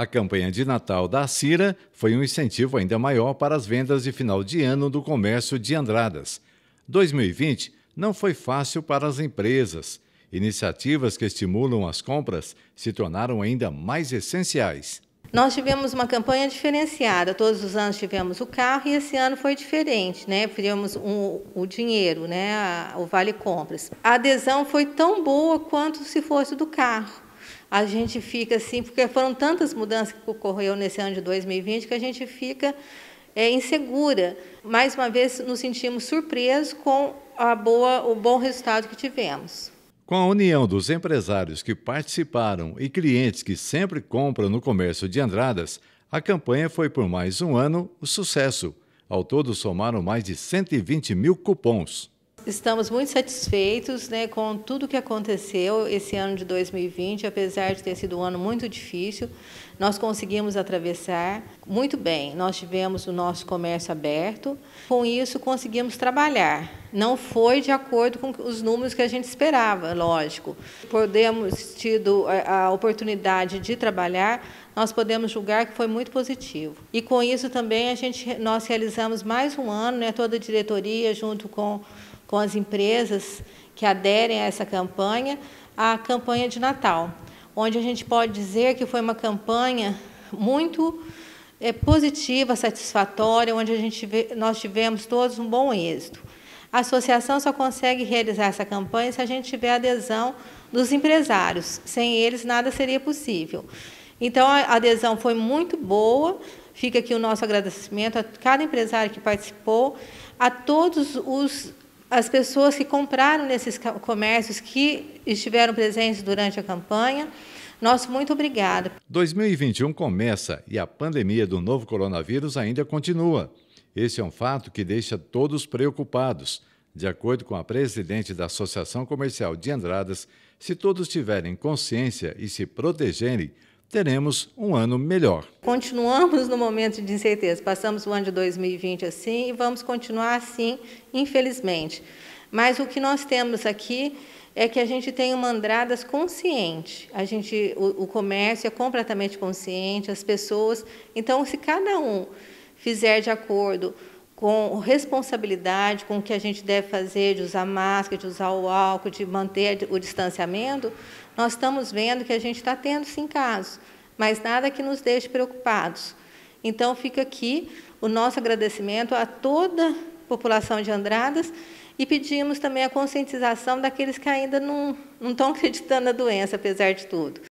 A campanha de Natal da Cira foi um incentivo ainda maior para as vendas de final de ano do comércio de Andradas. 2020 não foi fácil para as empresas. Iniciativas que estimulam as compras se tornaram ainda mais essenciais. Nós tivemos uma campanha diferenciada. Todos os anos tivemos o carro e esse ano foi diferente, né? Tivemos um, o dinheiro, né? O vale compras. A adesão foi tão boa quanto se fosse do carro a gente fica assim, porque foram tantas mudanças que ocorreram nesse ano de 2020 que a gente fica é, insegura. Mais uma vez, nos sentimos surpresos com a boa, o bom resultado que tivemos. Com a união dos empresários que participaram e clientes que sempre compram no comércio de Andradas, a campanha foi por mais um ano o sucesso. Ao todo somaram mais de 120 mil cupons. Estamos muito satisfeitos né, com tudo que aconteceu esse ano de 2020, apesar de ter sido um ano muito difícil, nós conseguimos atravessar muito bem. Nós tivemos o nosso comércio aberto, com isso conseguimos trabalhar. Não foi de acordo com os números que a gente esperava, lógico. Podemos tido a oportunidade de trabalhar, nós podemos julgar que foi muito positivo. E com isso também a gente nós realizamos mais um ano, né, toda a diretoria junto com com as empresas que aderem a essa campanha, a campanha de Natal, onde a gente pode dizer que foi uma campanha muito é, positiva, satisfatória, onde a gente nós tivemos todos um bom êxito. A associação só consegue realizar essa campanha se a gente tiver adesão dos empresários. Sem eles, nada seria possível. Então, a adesão foi muito boa. Fica aqui o nosso agradecimento a cada empresário que participou, a todos os as pessoas que compraram nesses comércios que estiveram presentes durante a campanha. Nosso muito obrigado. 2021 começa e a pandemia do novo coronavírus ainda continua. Esse é um fato que deixa todos preocupados. De acordo com a presidente da Associação Comercial de Andradas, se todos tiverem consciência e se protegerem, teremos um ano melhor. Continuamos no momento de incerteza. Passamos o ano de 2020 assim e vamos continuar assim, infelizmente. Mas o que nós temos aqui é que a gente tem uma andradas consciente. A gente, o, o comércio é completamente consciente, as pessoas. Então, se cada um fizer de acordo com responsabilidade, com o que a gente deve fazer de usar máscara, de usar o álcool, de manter o distanciamento, nós estamos vendo que a gente está tendo sim casos, mas nada que nos deixe preocupados. Então fica aqui o nosso agradecimento a toda a população de Andradas e pedimos também a conscientização daqueles que ainda não, não estão acreditando na doença, apesar de tudo.